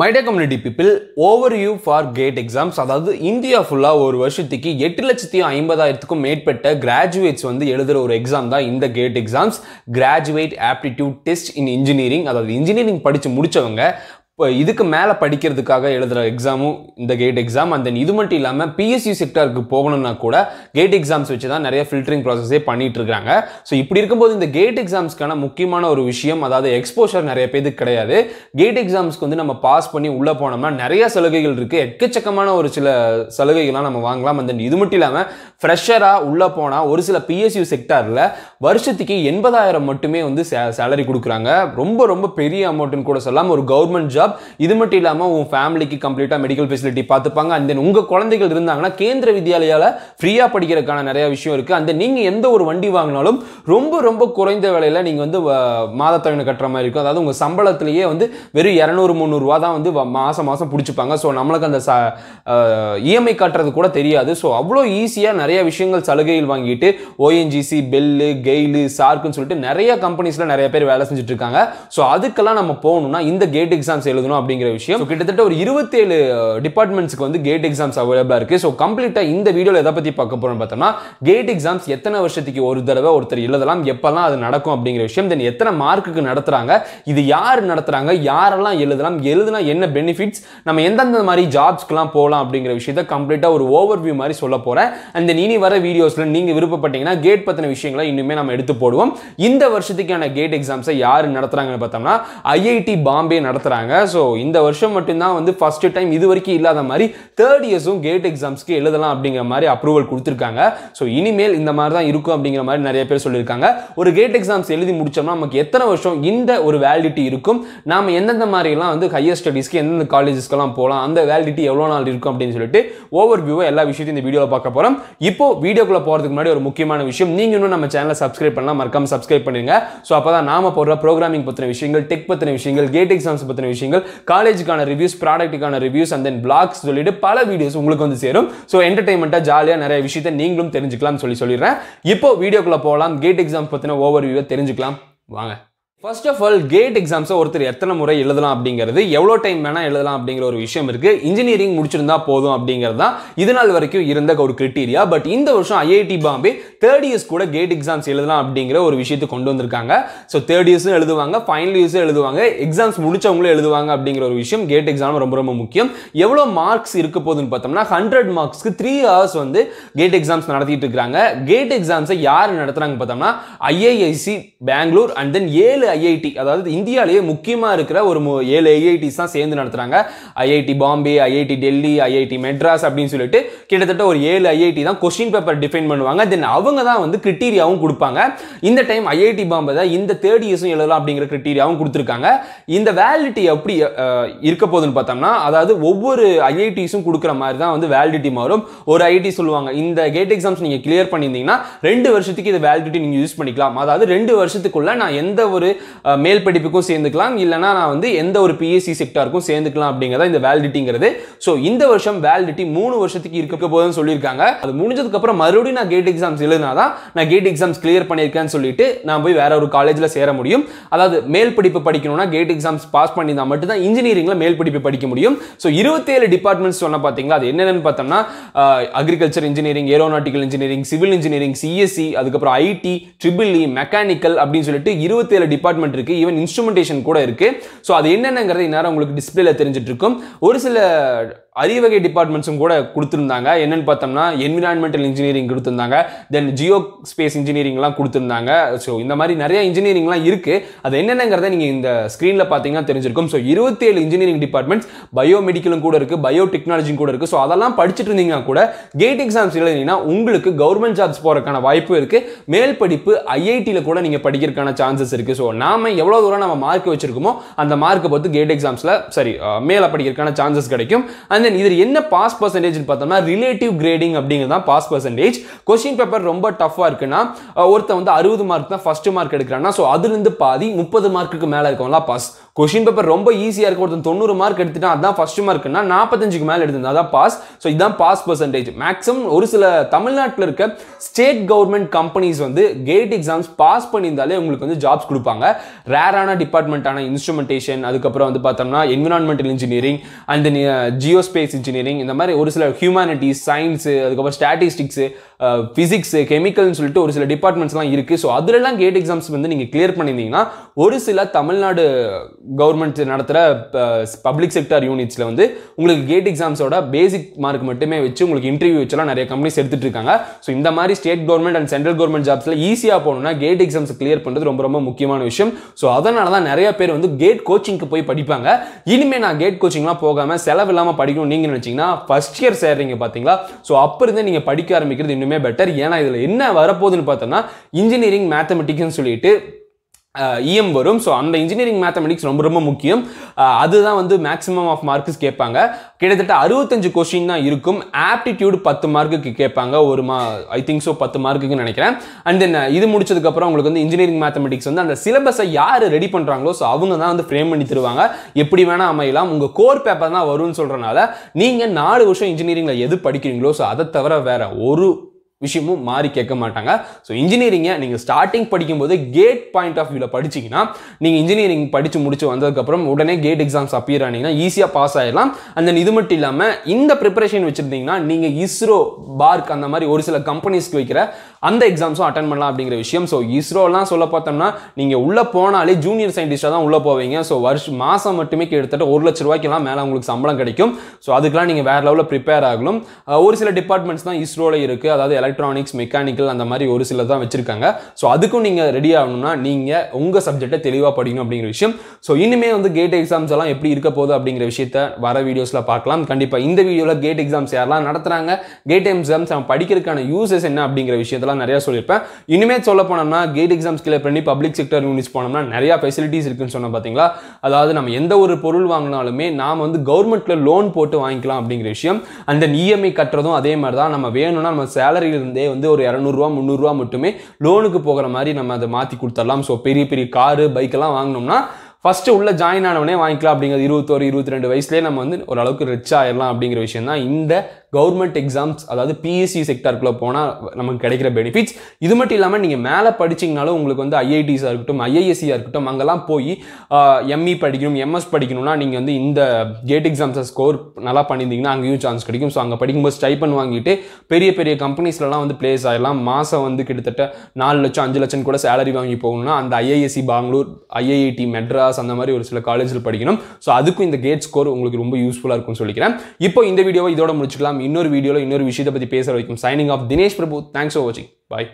Mayday community people over you for GATE exams அதாவது India ஃபுல்லாக ஒரு வருஷத்துக்கு எட்டு லட்சத்தி ஐம்பதாயிரத்துக்கும் மேற்பட்ட கிராஜுவேட்ஸ் வந்து எழுதுகிற ஒரு எக்ஸாம் தான் இந்த GATE exams graduate aptitude test in engineering அதாவது இன்ஜினியரிங் படித்து முடித்தவங்க இப்போ இதுக்கு மேலே படிக்கிறதுக்காக எழுதுகிற எக்ஸாமும் இந்த கேட் எக்ஸாம் அண்ட் தென் இது மட்டும் இல்லாமல் பிஎஸ்சி செக்டருக்கு போகணும்னா கூட கேட் எக்ஸாம்ஸ் வச்சு தான் நிறைய ஃபில்டரிங் ப்ராசஸே பண்ணிட்டு இருக்காங்க ஸோ இப்படி இருக்கும்போது இந்த கேட் எக்ஸாம்ஸ்க்கான முக்கியமான ஒரு விஷயம் அதாவது எக்ஸ்போஷர் நிறைய பேருக்கு கிடையாது கேட் எக்ஸாம்ஸ்க்கு வந்து நம்ம பாஸ் பண்ணி உள்ளே போனோம்னா நிறைய சலுகைகள் இருக்குது எக்கச்சக்கமான ஒரு சில சலுகைகள்லாம் நம்ம வாங்கலாம் அந்த இது மட்டும் இல்லாமல் ஃப்ரெஷராக உள்ளே போனால் ஒரு சில பிஎஸ்யூ செக்டாரில் வருஷத்துக்கு எண்பதாயிரம் மட்டுமே வந்து சேலரி கொடுக்குறாங்க ரொம்ப ரொம்ப பெரிய அமௌண்ட்டுன்னு கூட சொல்லாமல் ஒரு கவர்மெண்ட் ஜாப் ஜாப் இது மட்டும் இல்லாமல் உன் ஃபேமிலிக்கு கம்ப்ளீட்டாக மெடிக்கல் ஃபெசிலிட்டி பார்த்துப்பாங்க அண்ட் தென் உங்கள் குழந்தைகள் இருந்தாங்கன்னா கேந்திர வித்யாலயாவில் ஃப்ரீயாக படிக்கிறதுக்கான நிறைய விஷயம் இருக்குது அந்த நீங்கள் எந்த ஒரு வண்டி வாங்கினாலும் ரொம்ப ரொம்ப குறைந்த விலையில் நீங்கள் வந்து மாதத்தவணை கட்டுற மாதிரி இருக்கும் அதாவது உங்கள் சம்பளத்திலேயே வந்து வெறும் இரநூறு முந்நூறுவா தான் வந்து மாதம் மாதம் பிடிச்சிப்பாங்க ஸோ நம்மளுக்கு அந்த ச இஎம்ஐ e கட்டுறது கூட தெரியாது ஸோ அவ்வளோ ஈஸியாக நிறைய விஷயங்கள் சலுகையில் வாங்கிட்டு ஓஎன்ஜிசி பெல்லு கெயிலு சார்க்குன்னு சொல்லிட்டு நிறைய கம்பெனிஸில் நிறைய பேர் வேலை செஞ்சுட்டு இருக்காங்க ஸோ அதுக்கெல்லாம் நம்ம போகணும்னா இந்த கேட் எக்ஸாம்ஸ் எழுதணும் அப்படிங்கிற விஷயம் கிட்டத்தட்ட ஒரு இருபத்தேழு டிபார்ட்மெண்ட்ஸ்க்கு வந்து கேட் எக்ஸாம்ஸ் அவைலபிளாக இருக்குது ஸோ கம்ப்ளீட்டாக இந்த வீடியோவில் எதை பற்றி பார்க்க போறோம் பார்த்தோம்னா கேட் எக்ஸாம்ஸ் எத்தனை வருஷத்துக்கு ஒரு தடவை ஒருத்தர் எழுதலாம் எப்போல்லாம் அது நடக்கும் அப்படிங்கிற விஷயம் தென் எத்தனை மார்க்குக்கு நடத்துகிறாங்க இது யார் நடத்துகிறாங்க யாரெல்லாம் எழுதலாம் எழுதுனா என்ன பெனிஃபிட்ஸ் நம்ம எந்தெந்த மாதிரி ஜாப்ஸ்க்குலாம் போகலாம் அப்படிங்கிற விஷயத்த கம்ப்ளீட்டாக ஒரு ஓவர் வியூ மாதிரி சொல்ல போகிறேன் அண்ட் தென் இனி வர வீடியோஸில் நீங்கள் விருப்பப்பட்டீங்கன்னா கேட் பற்றின விஷயங்களை இன்னுமே நம்ம எடுத்து போடுவோம் இந்த வருஷத்துக்கான கேட் எக்ஸாம்ஸை யார் நடத்துகிறாங்கன்னு பார்த்தோம்னா ஐஐடி பாம்பே நடத்துகிறாங்க ஸோ இந்த வருஷம் மட்டும்தான் வந்து ஃபர்ஸ்ட் டைம் இது வரைக்கும் இல்லாத மாதிரி தேர்ட் இயர்ஸும் கேட் எக்ஸாம்ஸ்க்கு எழுதலாம் அப்படிங்கிற மாதிரி அப்ரூவல் கொடுத்துருக்காங்க ஸோ இனிமேல் இந்த மாதிரி தான் இருக்கும் அப்படிங்கிற மாதிரி நிறைய பேர் சொல்லியிருக்காங்க ஒரு கேட் எக்ஸாம்ஸ் எழுதி முடிச்சோம்னா நமக்கு எத்தனை வருஷம் இந்த ஒரு வேலிடிட்டி இருக்கும் நாம் எந்தெந்த மாதிரிலாம் வந்து ஹையர் ஸ்டடீஸ்க்கு எந்தெந்த காலேஜஸ்க்கெல்லாம் போகலாம் அந்த வேலிடிட்டி எவ்வளோ நாள் இருக்கும் அப்படின்னு சொல்லிட்டு ஓவர் வியூவை எல்லா விஷயத்தையும் இந்த வீடியோவில் பார்க்க போகிறோம் இப்போ வீடியோக்குள்ளே போகிறதுக்கு முன்னாடி ஒரு முக்கியமான விஷயம் நீங்கள் இன்னும் நம்ம சேனலை சப்ஸ்கிரைப் பண்ணலாம் மறக்காமல் சப்ஸ்கிரைப் பண்ணுங்க ஸோ அப்போ தான் நாம போடுற ப்ரோக்ராமிங் பற்றின விஷயங்கள் டெக் பற்றின விஷயங்கள் கேட் எக்ஸாம்ஸ் பற்றின விஷயங்கள் வீடியோக்கள் காலேஜுக்கான ரிவ்யூஸ் ப்ராடக்ட்டுக்கான ரிவ்யூஸ் அண்ட் தென் பிளாக்ஸ் சொல்லிட்டு பல வீடியோஸ் உங்களுக்கு வந்து சேரும் ஸோ என்டர்டைன்மெண்ட்டாக ஜாலியாக நிறைய விஷயத்தை நீங்களும் தெரிஞ்சுக்கலாம்னு சொல்லி சொல்லிடுறேன் இப்போ வீடியோக்குள்ளே போகலாம் கேட் எக்ஸாம் பற்றின ஓவர் வியூவை தெரிஞ்சுக்கலாம் வாங்க ஃபர்ஸ்ட் ஆஃப் ஆல் கேட் எக்ஸாம்ஸை ஒருத்தர் எத்தனை முறை எழுதலாம் அப்படிங்கிறது எவ்வளோ டைம் வேணால் எழுதலாம் அப்படிங்கிற ஒரு விஷயம் இருக்குது இன்ஜினியரிங் முடிச்சிருந்தா போதும் அப்படிங்கிறது தான் இது நாள் வரைக்கும் இருந்த ஒரு கிரிட்டீரியா பட் இந்த வருஷம் ஐஐடி பாம்பே தேர்ட் இயர்ஸ் கூட கேட் எக்ஸாம்ஸ் எழுதலாம் அப்படிங்கிற ஒரு விஷயத்தை கொண்டு வந்திருக்காங்க ஸோ தேர்ட் இயர்ஸும் எழுதுவாங்க ஃபைனல் இயர்ஸும் எழுதுவாங்க எக்ஸாம்ஸ் முடிச்சவங்களும் எழுதுவாங்க அப்படிங்கிற ஒரு விஷயம் கேட் எக்ஸாம் ரொம்ப ரொம்ப முக்கியம் எவ்வளோ மார்க்ஸ் இருக்க போதுன்னு பார்த்தோம்னா ஹண்ட்ரட் மார்க்ஸ்க்கு த்ரீ ஹவர்ஸ் வந்து கேட் எக்ஸாம்ஸ் நடத்திட்டு இருக்கிறாங்க கேட் எக்ஸாம்ஸை யார் நடத்துகிறாங்க பார்த்தோம்னா ஐஐஐசி பெங்களூர் அண்ட் தென் ஏழு ஐஐடி அதாவது இந்தியாவிலேயே முக்கியமாக இருக்கிற ஒரு ஏழு ஐஐடிஸ் தான் சேர்ந்து நடத்துகிறாங்க IIT Bombay IIT Delhi IIT Madras அப்படின்னு சொல்லிட்டு கிட்டத்தட்ட ஒரு ஏழு ஐஐடி தான் கொஸ்டின் பேப்பர் டிஃபைன் பண்ணுவாங்க தென் அவங்க தான் வந்து கிரிட்டீரியாவும் கொடுப்பாங்க இந்த டைம் ஐஐடி பாம்பே தான் இந்த தேர்ட் இயர்ஸும் எழுதலாம் அப்படிங்கிற கிரிட்டீரியாவும் கொடுத்துருக்காங்க இந்த வேலிடிட்டி எப்படி இருக்க போகுதுன்னு பார்த்தோம்னா அதாவது ஒவ்வொரு ஐஐடிஸும் கொடுக்குற மாதிரி தான் வந்து வேலிடிட்டி மாறும் ஒரு ஐஐடி சொல்லுவாங்க இந்த கேட் எக்ஸாம்ஸ் நீங்கள் கிளியர் பண்ணியிருந்தீங்கன்னா ரெண்டு வருஷத்துக்கு இதை வேலிடிட்டி நீங்கள் யூஸ் பண்ணிக்கலாம் அதாவது ரெண்டு வருஷத்துக்குள்ள நான் எந்த ஒரு மேல் படிப்புக்கும் சேர்ந்துக்கலாம் இல்லைனா நான் வந்து எந்த ஒரு பிஎஸ்சி செக்டாருக்கும் சேர்ந்துக்கலாம் அப்படிங்கிறத இந்த வேலிடிட்டிங்கிறது ஸோ இந்த வருஷம் வேலிடிட்டி மூணு வருஷத்துக்கு இருக்க போதுன்னு சொல்லியிருக்காங்க அது முடிஞ்சதுக்கப்புறம் மறுபடியும் நான் கேட் எக்ஸாம்ஸ் எழுதினா தான் நான் கேட் எக்ஸாம்ஸ் கிளியர் பண்ணியிருக்கேன்னு சொல்லிட்டு நான் போய் வேற ஒரு காலேஜில் சேர முடியும் அதாவது மேல் படிப்பு படிக்கணும்னா கேட் எக்ஸாம்ஸ் பாஸ் பண்ணியிருந்தா மட்டும்தான் இன்ஜினியரிங்ல மேல் படிப்பு படிக்க முடியும் ஸோ இருபத்தேழு டிபார்ட்மெண்ட்ஸ் சொன்ன பார்த்தீங்களா அது என்னென்னு பார்த்தோம்னா agriculture engineering aeronautical engineering civil engineering CSC அதுக்கப்புறம் ஐடி ட்ரிபிள் இ மெக்கானிக்கல் அப்படின்னு சொல்லிட்டு இருபத்தேழு டிபார்ட்மெண்ட் டிபார்ட்மெண்ட் இருக்கு ஈவன் இன்ஸ்ட்ருமெண்டேஷன் கூட இருக்கு ஸோ அது என்னென்னங்கிறது இந்நேரம் உங்களுக்கு டிஸ்பிளேல தெரிஞ்சிட்டு இருக்கும் ஒரு சில வகை டிபார்ட்மெண்ட்ஸும் கூட கொடுத்துருந்தாங்க என்னென்னு பார்த்தோம்னா என்விரான்மெண்டல் இன்ஜினியரிங் கொடுத்துருந்தாங்க தென் ஜியோ ஸ்பேஸ் இன்ஜினியரிங்லாம் கொடுத்துருந்தாங்க ஸோ இந்த மாதிரி நிறைய இன்ஜினியரிங்லாம் இருக்குது அது என்னென்னங்கிறத நீங்கள் இந்த ஸ்க்ரீனில் பார்த்தீங்கன்னா தெரிஞ்சிருக்கும் ஸோ இருபத்தேழு இன்ஜினியரிங் டிபார்ட்மெண்ட்ஸ் பயோ மெடிக்கலும் கூட இருக்குது பயோ டெக்னாலஜியும் கூட இருக்குது ஸோ அதெல்லாம் படிச்சுட்டு இருந்தீங்கன்னா கூட கேட் எக்ஸாம்ஸ் எழுதினீங்கன்னா உங்களுக்கு கவர்மெண்ட் ஜாப்ஸ் போகிறதுக்கான வாய்ப்பு இருக்குது மேல் படிப்பு ஐஐடியில் கூட நீங்கள் படிக்கிறதுக்கான சான்சஸ் இருக்குது ஸோ நாம் எவ்வளோ தூரம் நம்ம மார்க் வச்சுருக்கோமோ அந்த மார்க்கை பார்த்து கேட் எக்ஸாம்ஸில் சரி மேலே படிக்கிறதுக்கான சான்சஸ் கிடைக்கும் அந்த தென் இதில் என்ன பாஸ் பர்சன்டேஜ்னு பார்த்தோம்னா ரிலேட்டிவ் கிரேடிங் அப்படிங்கிறது தான் பாஸ் பர்சன்டேஜ் கொஸ்டின் பேப்பர் ரொம்ப டஃப்பாக இருக்குன்னா ஒருத்தன் வந்து அறுபது மார்க் தான் ஃபஸ்ட்டு மார்க் எடுக்கிறான்னா ஸோ அதுலேருந்து பாதி முப்பது மார்க்குக்கு மேலே இருக்கவங்களா பாஸ் கொஷின் பேப்பர் ரொம்ப ஈஸியாக இருக்கும் ஒருத்தன் தொண்ணூறு மார்க் எடுத்துட்டா அதான் ஃபஸ்ட் மார்க்னா நாற்பத்தஞ்சுக்கு மேலே எடுத்திருந்தா தான் பாஸ் ஸோ இதுதான் பாஸ் பர்சன்டேஜ் மேக்ஸிமம் ஒரு சில தமிழ்நாட்டில் இருக்க ஸ்டேட் கவர்மெண்ட் கம்பெனிஸ் வந்து கேட் எக்ஸாம்ஸ் பாஸ் பண்ணியிருந்தாலே உங்களுக்கு வந்து ஜாப்ஸ் கொடுப்பாங்க ரேரான டிபார்ட்மெண்ட்டான இன்ஸ்ட்ருமெண்டேஷன் அதுக்கப்புறம் வந்து பார்த்தோம்னா என்விரான்மெண்டல் இன்ஜினியரிங் அண்ட் ஜியோஸ்பே ஏரோஸ்பேஸ் இன்ஜினியரிங் இந்த மாதிரி ஒரு சில ஹியூமானிட்டிஸ் சயின்ஸு அதுக்கப்புறம் ஸ்டாட்டிஸ்டிக்ஸு ஃபிசிக்ஸ் கெமிக்கல்னு சொல்லிட்டு ஒரு சில டிபார்ட்மெண்ட்ஸ்லாம் இருக்குது ஸோ அதிலலாம் கேட் எக்ஸாம்ஸ் வந்து நீங்கள் கிளியர் பண்ணியிருந்தீங்கன்னா ஒரு சில தமிழ்நாடு கவர்மெண்ட் நடத்துகிற பப்ளிக் செக்டர் யூனிட்ஸில் வந்து உங்களுக்கு கேட் எக்ஸாம்ஸோட பேசிக் மார்க் மட்டுமே வச்சு உங்களுக்கு இன்டர்வியூ வச்செல்லாம் நிறைய கம்பெனிஸ் எடுத்துகிட்டு இருக்காங்க ஸோ இந்த மாதிரி state government and central government ஜாப்ஸில் ஈஸியாக போகணும்னா கேட் எக்ஸாம்ஸ் கிளியர் பண்ணுறது ரொம்ப ரொம்ப முக்கியமான விஷயம் ஸோ அதனால தான் நிறைய பேர் வந்து கேட் கோச்சிங்க்கு போய் படிப்பாங்க இனிமேல் நான் கேட் கோச்சிங்லாம் போகாமல் செலவு இல்லாமல் படிக்கணும் நீங்கள் நினச்சிங்கன்னா ஃபஸ்ட் இயர் சேர்றீங்க பார்த்தீங்களா ஸோ அப்போ இருந்தே நீங்கள் படிக்க ஆரம்பிக்கிறது இன்னும் இனிமேல் பெட்டர் ஏன்னா இதில் என்ன வரப்போகுதுன்னு பார்த்தோம்னா இன்ஜினியரிங் மேத்தமெட்டிக்ஸ்னு சொல்லிட்டு இஎம் e வரும் ஸோ அந்த இன்ஜினியரிங் மேத்தமெட்டிக்ஸ் ரொம்ப ரொம்ப முக்கியம் அதுதான் வந்து மேக்ஸிமம் ஆஃப் மார்க்ஸ் கேட்பாங்க கிட்டத்தட்ட அறுபத்தஞ்சு கொஸ்டின் தான் இருக்கும் ஆப்டிடியூட் பத்து மார்க்குக்கு கேட்பாங்க ஒரு மா ஐ திங்க் ஸோ பத்து மார்க்குக்கு நினைக்கிறேன் அண்ட் தென் இது முடிச்சதுக்கப்புறம் உங்களுக்கு வந்து இன்ஜினியரிங் மேத்தமெட்டிக்ஸ் வந்து அந்த சிலபஸை யார் ரெடி பண்ணுறாங்களோ ஸோ அவங்க தான் வந்து ஃப்ரேம் பண்ணி தருவாங்க எப்படி வேணால் அமையலாம் உங்கள் கோர் பேப்பர் தான் வரும்னு சொல்கிறனால நீங்கள் நாலு வருஷம் இன்ஜினியரிங்கில் எது படிக்கிறீங்களோ ஸோ அதை தவிர வேறு ஒரு விஷயமும் மாறி கேட்க மாட்டாங்க ஸோ இன்ஜினியரிங்கை நீங்கள் ஸ்டார்டிங் படிக்கும்போது கேட் பாயிண்ட் ஆஃப் வியூவில் படிச்சிங்கன்னா நீங்கள் இன்ஜினியரிங் படித்து முடிச்சு வந்ததுக்கப்புறம் உடனே கேட் எக்ஸாம்ஸ் அப்பியர் ஆனீங்கன்னா ஈஸியாக பாஸ் ஆகிடலாம் அந்த இது மட்டும் இல்லாமல் இந்த ப்ரிப்பரேஷன் வச்சுருந்தீங்கன்னா நீங்கள் இஸ்ரோ பார்க் அந்த மாதிரி ஒரு சில கம்பெனிஸ்க்கு வைக்கிற அந்த எக்ஸாம்ஸும் அட்டன் பண்ணலாம் அப்படிங்கிற விஷயம் ஸோ இஸ்ரோலாம் சொல்ல பார்த்தோம்னா நீங்கள் உள்ளே போனாலே ஜூனியர் சயின்டிஸ்டாக தான் உள்ளே போவீங்க ஸோ வருஷம் மாதம் மட்டுமே கிட்டத்தட்ட ஒரு லட்ச ரூபாய்க்கெல்லாம் மேலே உங்களுக்கு சம்பளம் கிடைக்கும் ஸோ அதுக்கெலாம் நீங்கள் வேறு லெவலில் ப்ரிப்பேர் ஆகணும் ஒரு சில டிபார்ட்மெண்ட்ஸ் தான் இஸ்ரோவில் இருக்குது அதாவது எலக்ட்ரானிக்ஸ் மெக்கானிக்கல் அந்த மாதிரி ஒரு சில தான் வச்சுருக்காங்க ஸோ அதுக்கும் நீங்கள் ரெடி ஆகணும்னா நீங்கள் உங்கள் சப்ஜெக்டை தெளிவாக படிக்கணும் அப்படிங்கிற விஷயம் ஸோ இனிமேல் வந்து கேட் எக்ஸாம்ஸ் எல்லாம் எப்படி இருக்க போகுது அப்படிங்கிற விஷயத்த வர வீடியோஸில் பார்க்கலாம் கண்டிப்பாக இந்த வீடியோவில் கேட் எக்ஸாம்ஸ் யாரெல்லாம் நடத்துகிறாங்க கேட் எக்ஸாம்ஸ் அவன் படிக்கிறதுக்கான யூசஸ் என்ன அப்படிங்கிற விஷயத்தில் இதெல்லாம் நிறையா சொல்லியிருப்பேன் இனிமேல் சொல்ல போனோம்னா கேட் எக்ஸாம்ஸ் கீழே பண்ணி பப்ளிக் செக்டர் யூனிட்ஸ் போனோம்னா நிறையா ஃபெசிலிட்டிஸ் இருக்குன்னு சொன்ன பார்த்தீங்களா அதாவது நம்ம எந்த ஒரு பொருள் வாங்கினாலுமே நாம் வந்து கவர்மெண்ட்டில் லோன் போட்டு வாங்கிக்கலாம் அப்படிங்கிற விஷயம் அந்த இஎம்ஐ e கட்டுறதும் அதே மாதிரி தான் நம்ம வேணும்னா நம்ம சேலரியிலிருந்தே வந்து ஒரு இரநூறுவா முந்நூறுரூவா மட்டுமே லோனுக்கு போகிற மாதிரி நம்ம அதை மாற்றி கொடுத்துடலாம் ஸோ பெரிய பெரிய காரு பைக்கெல்லாம் வாங்கினோம்னா ஃபஸ்ட்டு உள்ள ஜாயின் ஆனவனே வாங்கிக்கலாம் அப்படிங்கிறது இருபத்தோரு இருபத்தி ரெண்டு வயசுலேயே நம்ம வந்து ஓரளவுக்கு ரிச் ஆயிடலாம் அப்படிங்கிற விஷயம் தான் இந்த கவர்மெண்ட் எக்ஸாம்ஸ் அதாவது பிஎஸ்சி செக்டருக்குள்ளே போனால் நமக்கு கிடைக்கிற பெனிஃபிட்ஸ் இது மட்டும் இல்லாமல் நீங்கள் மேலே படிச்சிங்கனாலும் உங்களுக்கு வந்து ஐஐடிஸாக இருக்கட்டும் ஐஐஎஸ்சியாக e இருக்கட்டும் அங்கெல்லாம் போய் எம்இ e படிக்கணும் எம்எஸ் படிக்கணும்னா நீங்கள் வந்து இந்த கேட் எக்ஸாம்ஸை ஸ்கோர் நல்லா பண்ணியிருந்தீங்கன்னா அங்கேயும் சான்ஸ் கிடைக்கும் ஸோ அங்கே படிக்கும்போது ஸ்டைப்பன் வாங்கிட்டு பெரிய பெரிய கம்பெனிஸ்லலாம் வந்து பிளேஸ் ஆகிடலாம் மாதம் வந்து கிட்டத்தட்ட நாலு லட்சம் அஞ்சு லட்சம் கூட சேலரி வாங்கி போகணும்னா அந்த ஐஐஎஸ்சி பெங்களூர் ஐஐடி மெட்ராஸ் அந்த மாதிரி ஒரு சில காலேஜில் படிக்கணும் ஸோ அதுக்கும் இந்த கேட் ஸ்கோர் உங்களுக்கு ரொம்ப யூஸ்ஃபுல்லாக இருக்கும்னு சொல்லிக்கிறேன் இப்போ இந்த வீடியோவை இதோட முடிச்சுக்கலாம் இன்னொரு வீடியோவில் இன்னொரு விஷயத்தை பற்றி பேசுகிற வரைக்கும் signing off Dinesh Prabhu thanks for வாட்சிங் பாய்